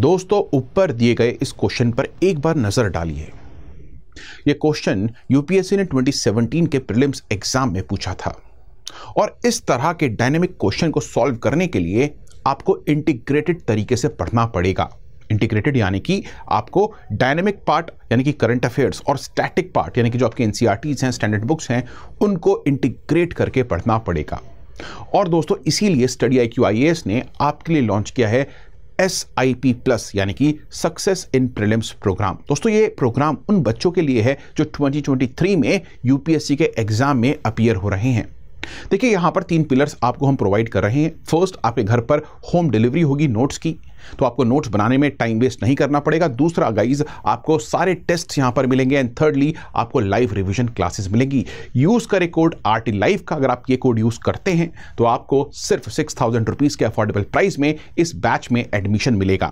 दोस्तों ऊपर दिए गए इस क्वेश्चन पर एक बार नज़र डालिए यह क्वेश्चन यूपीएससी ने 2017 के प्रीलिम्स एग्जाम में पूछा था और इस तरह के डायनेमिक क्वेश्चन को सॉल्व करने के लिए आपको इंटीग्रेटेड तरीके से पढ़ना पड़ेगा इंटीग्रेटेड यानी कि आपको डायनेमिक पार्ट यानी कि करंट अफेयर्स और स्टैटिक पार्ट यानी कि जो आपके एनसीआरटीज e हैं स्टैंडर्ड बुक्स हैं उनको इंटीग्रेट करके पढ़ना पड़ेगा और दोस्तों इसीलिए study I Q I S ने आपके लिए लॉन्च किया है एस आई पी प्लस यानी कि सक्सेस इन प्रिलिम्स प्रोग्राम दोस्तों ये प्रोग्राम उन बच्चों के लिए है जो 2023 में यूपीएससी के एग्जाम में अपियर हो रहे हैं देखिए यहाँ पर तीन पिलर्स आपको हम प्रोवाइड कर रहे हैं फर्स्ट आपके घर पर होम डिलीवरी होगी नोट्स की तो आपको नोट्स बनाने में टाइम वेस्ट नहीं करना पड़ेगा दूसरा गाइज आपको सारे टेस्ट यहां पर मिलेंगे एंड थर्डली आपको लाइव रिविजन क्लासेस मिलेंगी यूज़ करें कोड आर टी लाइव का अगर आप ये कोड यूज़ करते हैं तो आपको सिर्फ सिक्स थाउजेंड रुपीज़ के अफोर्डेबल प्राइस में इस बैच में एडमिशन मिलेगा